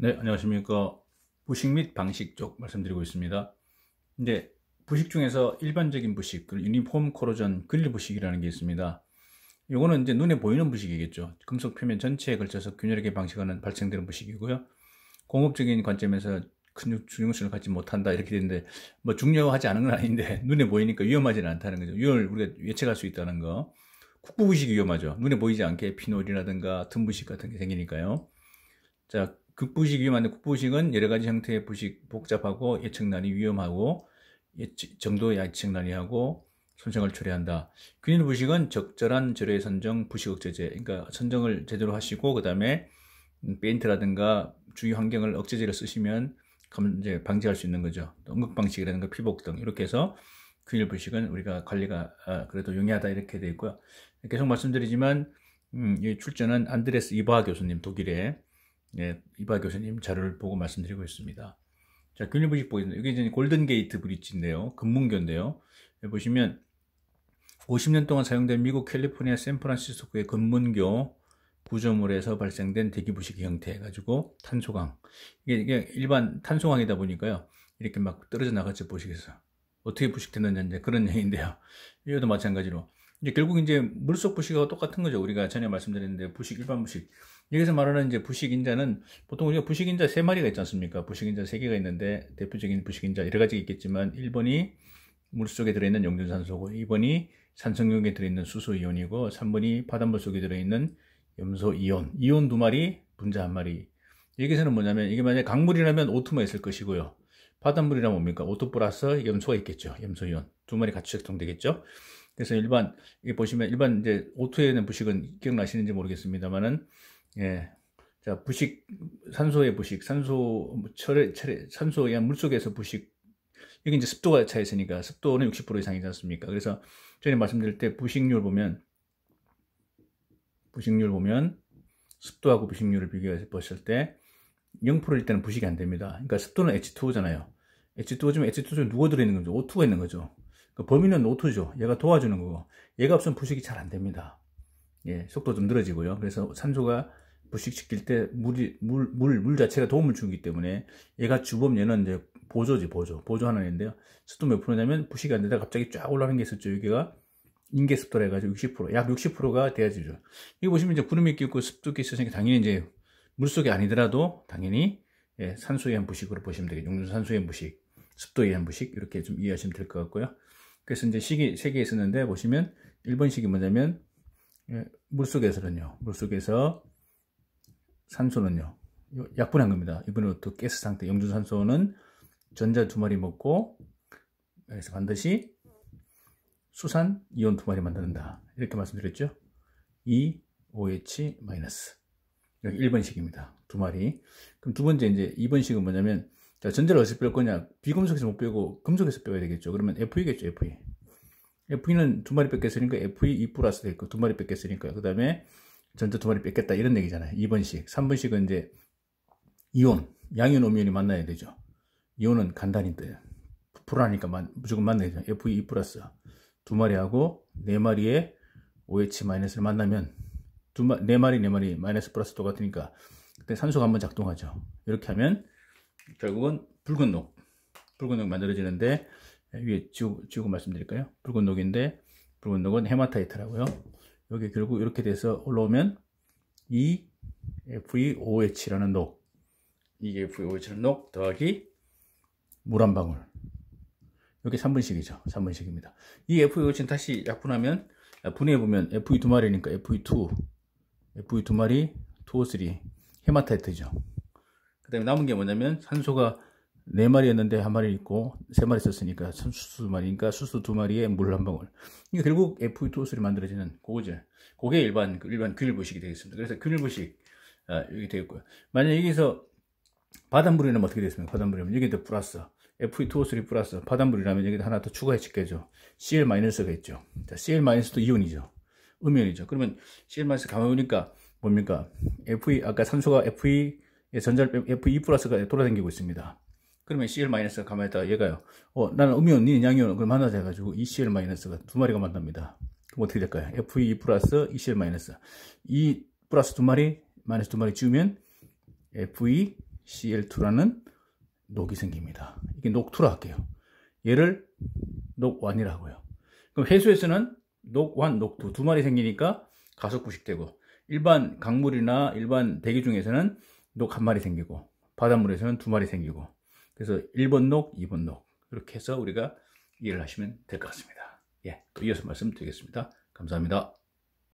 네, 안녕하십니까. 부식 및 방식 쪽 말씀드리고 있습니다. 근데 부식 중에서 일반적인 부식, 유니폼 코로전 그리 부식이라는 게 있습니다. 요거는 이제 눈에 보이는 부식이겠죠. 금속 표면 전체에 걸쳐서 균열하게 방식하는 발생되는 부식이고요. 공업적인 관점에서 큰 중요성을 갖지 못한다 이렇게 되는데 뭐 중요하지 않은 건 아닌데 눈에 보이니까 위험하지는 않다는 거죠. 위험을 우리가 예측할 수 있다는 거. 국부부식이 위험하죠. 눈에 보이지 않게 피놀이라든가 등부식 같은 게 생기니까요. 자, 극부식 위험한데 극부식은 여러 가지 형태의 부식 복잡하고 예측난이 위험하고 예측, 정도의 예측난이하고 손상을 초래한다. 균일 부식은 적절한 재료의 선정, 부식 억제제, 그러니까 선정을 제대로 하시고 그 다음에 음, 페인트라든가 주위 환경을 억제제로 쓰시면 이제 방지할 수 있는 거죠. 응급 방식이라든가 피복 등 이렇게 해서 균일 부식은 우리가 관리가 아, 그래도 용이하다 이렇게 되어 있고요. 계속 말씀드리지만 음, 이출전은 안드레스 이바하 교수님 독일의 예, 이바 교수님 자료를 보고 말씀드리고 있습니다. 자, 균일부식 보이는데다 이게 이제 골든게이트 브릿지인데요. 금문교인데요. 예, 보시면 50년 동안 사용된 미국 캘리포니아 샌프란시스코의 금문교 구조물에서 발생된 대기부식 형태 해가지고 탄소광. 이게, 이게 일반 탄소광이다 보니까요. 이렇게 막 떨어져 나갔죠, 보시겠어요. 어떻게 부식됐느냐 이제 그런 얘기인데요. 이것도 마찬가지로. 이제 결국 이제 물속 부식하고 똑같은 거죠. 우리가 전에 말씀드렸는데 부식, 일반 부식. 여기서 말하는 이제 부식인자는 보통 우리가 부식인자 세 마리가 있지 않습니까? 부식인자 세 개가 있는데 대표적인 부식인자 여러 가지 가 있겠지만 1번이 물 속에 들어있는 용존산소고 2번이 산성용에 들어있는 수소이온이고 3번이 바닷물 속에 들어있는 염소이온 이온 두 마리 분자 한 마리 여기서는 뭐냐면 이게 만약에 강물이라면 O2만 있을 것이고요 바닷물이라면 뭡니까 O2 플러스 염소가 있겠죠 염소이온 두 마리 같이 작동되겠죠 그래서 일반 이 보시면 일반 이제 O2에 있는 부식은 기억나시는지 모르겠습니다만은 예. 자, 부식, 산소의 부식, 산소, 철의, 철의, 산소의 한 물속에서 부식, 여기 이제 습도가 차 있으니까 습도는 60% 이상이지 않습니까? 그래서 전에 말씀드릴 때 부식률 보면, 부식률 보면, 습도하고 부식률을 비교해서 봤을 때 0%일 때는 부식이 안 됩니다. 그러니까 습도는 H2O잖아요. H2O지만 H2O에 누가 들어있는 거죠? O2가 있는 거죠. 그러니까 범위는 O2죠. 얘가 도와주는 거고. 얘가 없으면 부식이 잘 안 됩니다. 예, 속도 좀 늘어지고요. 그래서 산소가 부식시킬 때 물이 물 물 물 자체가 도움을 주기 때문에 얘가 주범 얘는 이제 보조지 보조 보조하는 애인데요. 습도 몇 프로냐면 부식이 안 되다 가 갑자기 쫙 올라가는 게 있었죠. 여기가 인계습도라 해가지고 60%, 약 60%가 돼야지죠. 이거 보시면 이제 구름이 끼고 습도 끼 있으니까 당연히 이제 물속이 아니더라도 당연히 예, 산소에 의한 부식으로 보시면 되겠죠. 용산소에 의한 부식, 습도에 의한 부식 이렇게 좀 이해하시면 될 것 같고요. 그래서 이제 식이 세 개 있었는데 보시면 1번 식이 뭐냐면 예, 물속에서는요. 물속에서 산소는요. 약분한 겁니다. 이번에부터 가스 상태 영준산소는 전자 두 마리 먹고 그래서 반드시 수산 이온 두 마리 만든다. 이렇게 말씀드렸죠. 2OH- e 여기 1번식입니다. 두 마리. 그럼 두 번째 이제 2번식은 뭐냐면 자, 전자를 어디서 뺄 거냐? 비금속에서 못 빼고 금속에서 빼야 되겠죠. 그러면 FE겠죠, FE. F2는 두 마리 뺏겼으니까 F2 2 플러스 될 거, 두 마리 뺏겼으니까. 요그 다음에 전자 두 마리 뺏겼다. 이런 얘기잖아요. 2번씩. 3번씩은 이제 이온, 양이온, 음이온이 만나야 되죠. 이온은 간단인데, 불하니까 무조건 만나야죠. 되 F2 2 플러스. 두 마리하고 네 마리의 OH 마이너스를 만나면 두 마, 네 마리, 네 마리 마이너스 플러스 똑같으니까 그때 산소가 한번 작동하죠. 이렇게 하면 결국은 붉은 녹, 붉은 녹 만들어지는데 위에 지우고, 지우고 말씀드릴까요? 붉은 녹인데 붉은 녹은 헤마타이트라고요. 여기 결국 이렇게 돼서 올라오면 E f e o h 라는녹 이게 e f e o h 라는녹 더하기 물 한 방울 이게 3분식이죠. 3분식입니다. 이 f o h 는 다시 약분하면 아, 분해해보면 FE 2 마리니까 FE2 FE 2 마리 2O3 헤마타이트죠. 그 다음에 남은 게 뭐냐면 산소가 네 마리였는데 한 마리 있고 세 마리 썼으니까 수수 두 마리니까 그러니까 수수 두 마리에 물 한 방울. 이게 결국 f 2 e o 3이 만들어지는 고제. 그게 일반 일반 균일 부식이 되겠습니다. 그래서 균일 부식 아, 여기 되겠고요. 만약 여기서 바닷물이라면 어떻게 되겠습니까? 바닷물이면 여기 더 플러스 F2O3 e 플러스 바닷물이라면 여기 하나 더 추가해 짓겠죠. Cl-가 마이너스 있죠. Cl-도 마이너스 이온이죠. 음이온이죠. 그러면 Cl- 마이너스 가만 보니까 뭡니까? Fe 아까 산소가 Fe 전자를 Fe 플러스가 돌아다니고 있습니다. 그러면 CL 마이너스가 가만히 있다가 얘가요. 어, 나는 음이온, 니는 양이온, 그럼 하나 돼가지고 이 CL 마이너스가 두 마리가 만납니다. 그럼 어떻게 될까요? f e, e 플러스 e c l 마이너스. 이 플러스 두 마리, 마이너스 두 마리 지우면 f e CL2라는 녹이 생깁니다. 이게 녹2라 할게요. 얘를 녹1이라고요. 그럼 해수에서는 녹1, 녹2 두 마리 생기니까 가속 구식되고 일반 강물이나 일반 대기 중에서는 녹 한 마리 생기고 바닷물에서는 두 마리 생기고 그래서 1번 녹, 2번 녹 이렇게 해서 우리가 이해를 하시면 될 것 같습니다. 예, 또 이어서 말씀드리겠습니다. 감사합니다.